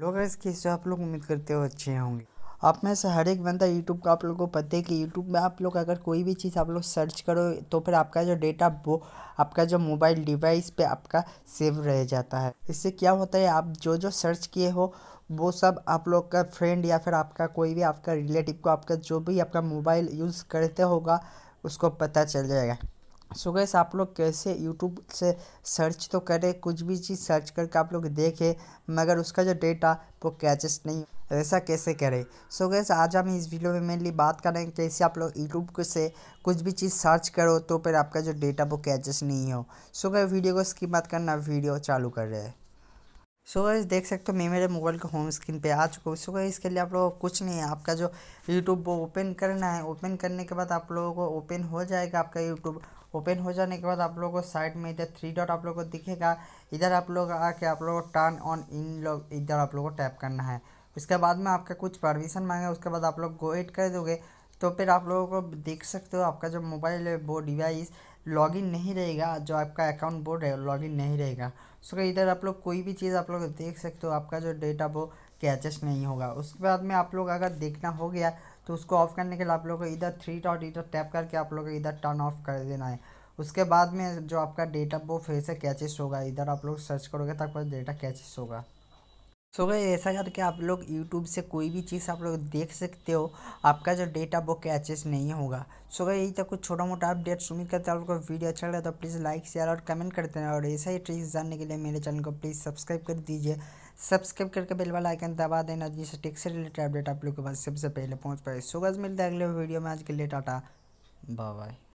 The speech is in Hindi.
लोग कैसे आप लोग उम्मीद करते हो अच्छे होंगे आप में से हर एक बंदा यूट्यूब का आप लोगों को पता है कि यूट्यूब में आप लोग अगर कोई भी चीज़ आप लोग सर्च करो तो फिर आपका जो डेटा वो आपका जो मोबाइल डिवाइस पे आपका सेव रह जाता है इससे क्या होता है आप जो जो सर्च किए हो वो सब आप लोग का फ्रेंड या फिर आपका कोई भी आपका रिलेटिव को आपका जो भी आपका मोबाइल यूज़ करते होगा उसको पता चल जाएगा सो so गैस आप लोग कैसे यूट्यूब से सर्च तो करें कुछ भी चीज़ सर्च करके आप लोग देखें मगर उसका जो डेटा वो कैचेस नहीं ऐसा कैसे करें सो so गैस आज हम इस वीडियो में मेनली बात करें कैसे आप लोग यूट्यूब से कुछ भी चीज़ सर्च करो तो फिर आपका जो डेटा वो कैचेस नहीं हो सो so गए वीडियो को स्किप मत करना वीडियो चालू कर रहे हैं सो so गाइस देख सकते हो मैं मेरे मोबाइल के होम स्क्रीन पे आ चुका हूँ सो गाइस इसके लिए आप लोगों को कुछ नहीं है आपका जो यूट्यूब वो ओपन करना है ओपन करने के बाद आप लोगों को ओपन हो जाएगा आपका यूट्यूब ओपन हो जाने के बाद आप लोगों को साइड में इधर थ्री डॉट आप लोगों को दिखेगा इधर आप लोग आके आप लोगों को टर्न ऑन इन लोग इधर आप लोगों को टैप करना है उसके बाद में आपका कुछ परमिशन मांगे उसके बाद आप लोग गो एड कर दोगे तो फिर आप लोगों को देख सकते हो आपका जो मोबाइल है वो डिवाइस लॉगिन नहीं रहेगा जो आपका अकाउंट बोर्ड है लॉगिन नहीं रहेगा सो इधर आप लोग कोई भी चीज़ आप लोग देख सकते हो आपका जो डेटा वो कैचेस नहीं होगा उसके बाद में आप लोग अगर देखना हो गया तो उसको ऑफ़ करने के लिए आप लोग को इधर थ्री डॉट इधर टैप करके आप लोग इधर टर्न ऑफ कर देना है उसके बाद में जो आपका डेटा वो फिर से कैचेस होगा इधर आप लोग सर्च करोगे तो आपका डेटा कैचेस होगा सो गए ऐसा करके आप लोग यूट्यूब से कोई भी चीज़ आप लोग देख सकते हो आपका जो डेटा वो कैचेस नहीं होगा सो गए यही तो कुछ छोटा मोटा अपडेट्स उम्मीद करते हैं आप वीडियो अच्छा लगा तो प्लीज़ लाइक शेयर और कमेंट करते हैं और ऐसा ही ट्रिक्स जानने के लिए मेरे चैनल को प्लीज़ सब्सक्राइब कर दीजिए सब्सक्राइब करके बेल वाला आइकन दबा देना जिससे टेक से रिलेटेड अपडेट आप लोग के पास सबसे पहले पहुँच पाए सो गज मिलता है अगले वीडियो में आज के लिए टाटा बाय बाय